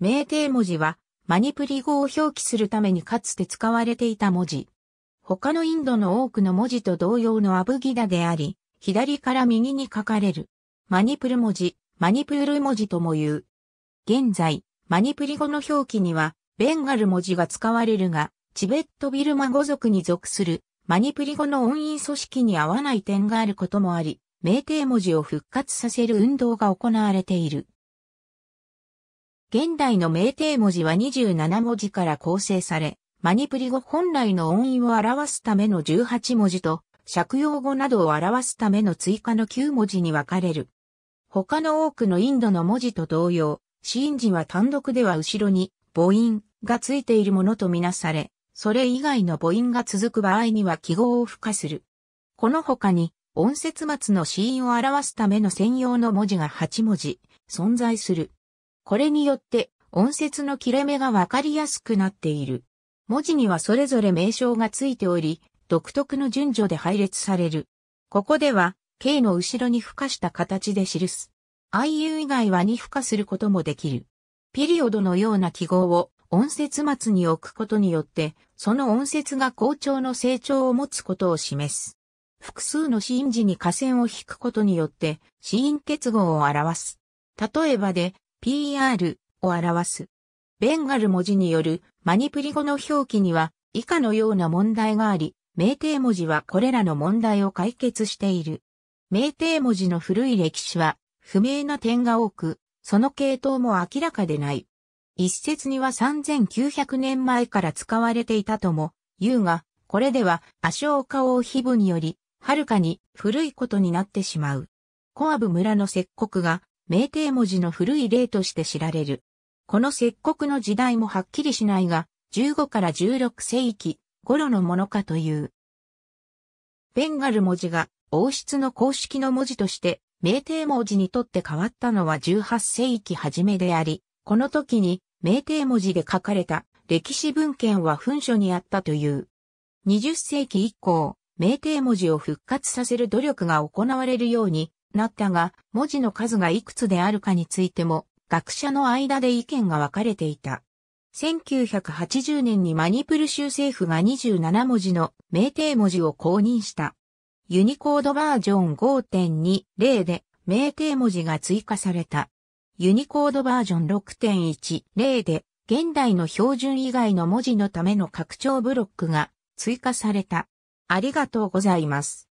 明帝文字は、マニプリ語を表記するためにかつて使われていた文字。他のインドの多くの文字と同様のアブギダであり、左から右に書かれる。マニプル文字、マニプール文字とも言う。現在、マニプリ語の表記には、ベンガル文字が使われるが、チベットビルマ語族に属する、マニプリ語の音韻組織に合わない点があることもあり、明帝文字を復活させる運動が行われている。現代の名帝文字は27文字から構成され、マニプリ語本来の音韻を表すための18文字と、借用語などを表すための追加の9文字に分かれる。他の多くのインドの文字と同様、シーン字は単独では後ろに母音がついているものとみなされ、それ以外の母音が続く場合には記号を付加する。この他に、音節末のーンを表すための専用の文字が8文字存在する。これによって音節の切れ目がわかりやすくなっている。文字にはそれぞれ名称がついており、独特の順序で配列される。ここでは、K の後ろに付加した形で記す。IU 以外はに付加することもできる。ピリオドのような記号を音節末に置くことによって、その音節が好調の成長を持つことを示す。複数のシーン時に下線を引くことによって、シーン結合を表す。例えばで、PR を表す。ベンガル文字によるマニプリ語の表記には以下のような問題があり、明定文字はこれらの問題を解決している。明定文字の古い歴史は不明な点が多く、その系統も明らかでない。一説には3900年前から使われていたとも言うが、これではアショーカ王秘部により、はるかに古いことになってしまう。コアブ村の石刻が明帝文字の古い例として知られる。この石国の時代もはっきりしないが、15から16世紀頃のものかという。ベンガル文字が王室の公式の文字として、明帝文字にとって変わったのは18世紀初めであり、この時に明帝文字で書かれた歴史文献は文書にあったという。20世紀以降、明帝文字を復活させる努力が行われるようになったが、文字の数がいくつであるかについても、学者の間で意見が分かれていた。1980年にマニプル州政府が27文字の名定文字を公認した。ユニコードバージョン5.20で名定文字が追加された。ユニコードバージョン6.10で現代の標準以外の文字のための拡張ブロックが追加された。ありがとうございます。